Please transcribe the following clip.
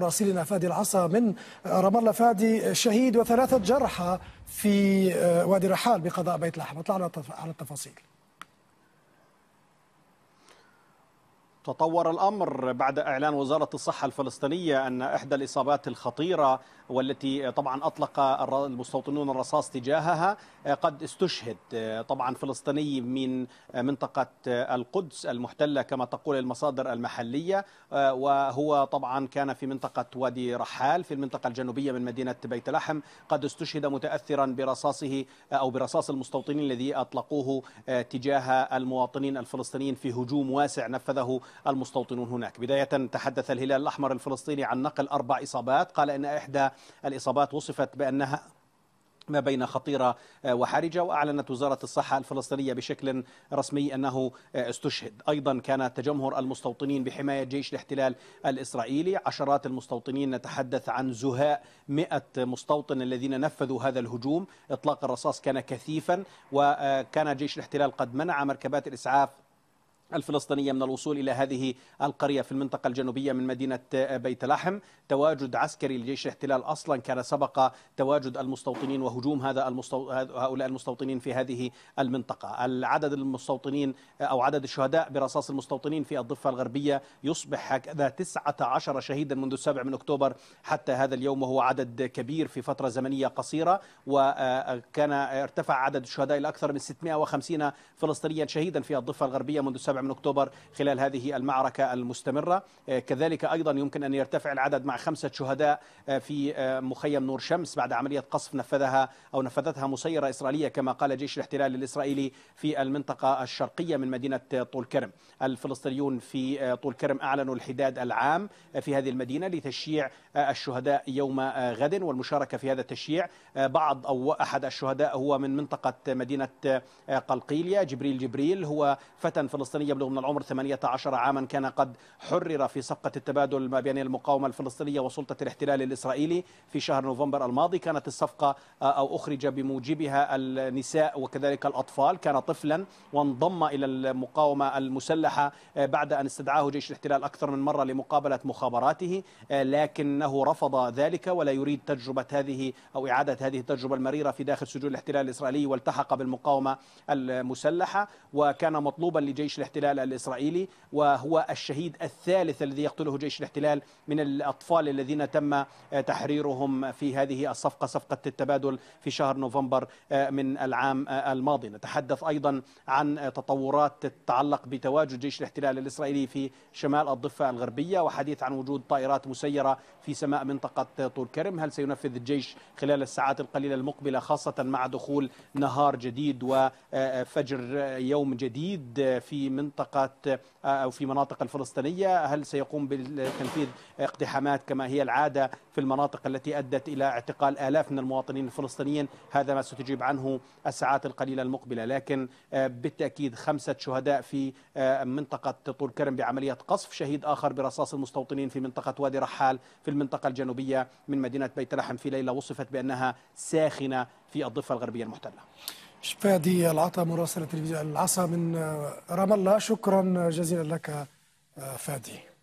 مراسلنا فادي العصا من رام الله فادي آه، شهيد وثلاثة جرحى في آه، وادي رحال بقضاء بيت لحم اطلعنا على التفاصيل تطور الأمر بعد إعلان وزارة الصحة الفلسطينية أن إحدى الإصابات الخطيرة والتي طبعا أطلق المستوطنون الرصاص تجاهها آه، قد استشهد آه، طبعا فلسطيني من آه، منطقة القدس المحتلة كما تقول المصادر المحلية وهو طبعا كان في منطقة وادي رحال في المنطقة الجنوبية من مدينة بيت لحم قد استشهد متأثرا برصاصه أو برصاص المستوطنين الذي أطلقوه تجاه المواطنين الفلسطينيين في هجوم واسع نفذه المستوطنون هناك بداية تحدث الهلال الأحمر الفلسطيني عن نقل أربع إصابات قال أن إحدى الإصابات وصفت بأنها ما بين خطيرة وحرجة وأعلنت وزارة الصحة الفلسطينية بشكل رسمي أنه استشهد أيضا كان تجمهر المستوطنين بحماية جيش الاحتلال الإسرائيلي عشرات المستوطنين نتحدث عن زهاء مئة مستوطن الذين نفذوا هذا الهجوم إطلاق الرصاص كان كثيفا وكان جيش الاحتلال قد منع مركبات الإسعاف الفلسطينية من الوصول إلى هذه القرية في المنطقة الجنوبية من مدينة بيت لحم تواجد عسكري لجيش الاحتلال أصلا كان سبق تواجد المستوطنين وهجوم هذا المستو... هؤلاء المستوطنين في هذه المنطقة العدد المستوطنين أو عدد الشهداء برصاص المستوطنين في الضفة الغربية يصبح هكذا 19 شهيدا منذ السابع من أكتوبر حتى هذا اليوم وهو عدد كبير في فترة زمنية قصيرة وكان آه، ارتفع عدد الشهداء إلى أكثر من 650 فلسطينيا شهيدا في الضفة الغربية منذ 7 السابع من أكتوبر خلال هذه المعركة المستمرة آه، كذلك أيضا يمكن أن يرتفع العدد مع خمسة شهداء آه، في آه، مخيم نور شمس بعد عملية قصف نفذها أو نفذتها مسيرة إسرائيلية كما قال جيش الاحتلال الإسرائيلي في المنطقة الشرقية من مدينة طول كرم الفلسطينيون في طول كرم أعلنوا الحداد العام في هذه المدينة لتشييع الشهداء يوم غد والمشاركة في هذا التشييع بعض أو أحد الشهداء هو من منطقة مدينة قلقيلية جبريل جبريل هو فتى فلسطيني يبلغ من العمر 18 عاما كان قد حرر في صفقة التبادل ما بين المقاومة الفلسطينية وسلطة الاحتلال الإسرائيلي في شهر نوفمبر الماضي كانت الصفقة آه، أو أخرج بموجبها النساء وكذلك الأطفال كان طفلا وانضم إلى المقاومة المسلحة آه، بعد أن استدعاه جيش الاحتلال أكثر من مرة لمقابلة مخابراته آه، لكنه رفض ذلك ولا يريد تجربة هذه أو إعادة هذه التجربة المريرة في داخل سجون الاحتلال الإسرائيلي والتحق بالمقاومة المسلحة وكان مطلوبا لجيش الاحتلال الاحتلال الإسرائيلي وهو الشهيد الثالث الذي يقتله جيش الاحتلال من الأطفال الذين تم آه، تحريرهم في هذه الصفقة صفقة التبادل في شهر نوفمبر آه، من العام آه، الماضي نتحدث أيضا عن تطورات تتعلق بتواجد جيش الاحتلال الإسرائيلي في شمال الضفة الغربية وحديث عن وجود طائرات مسيرة في سماء منطقة طول كرم هل سينفذ الجيش خلال الساعات القليلة المقبلة خاصة مع دخول نهار جديد وفجر يوم جديد في منطقة منطقة آه، أو في مناطق الفلسطينية هل سيقوم بتنفيذ اقتحامات كما هي العادة في المناطق التي أدت إلى اعتقال آلاف من المواطنين الفلسطينيين هذا ما ستجيب عنه الساعات القليلة المقبلة لكن آه، بالتأكيد خمسة شهداء في آه، منطقة طول كرم بعملية قصف شهيد آخر برصاص المستوطنين في منطقة وادي رحال في المنطقة الجنوبية من مدينة بيت لحم في ليلة وصفت بأنها ساخنة في الضفة الغربية المحتلة فادي العطا مراسل تلفزيون العصا من آه، رام الله شكرا آه، جزيلا لك آه، فادي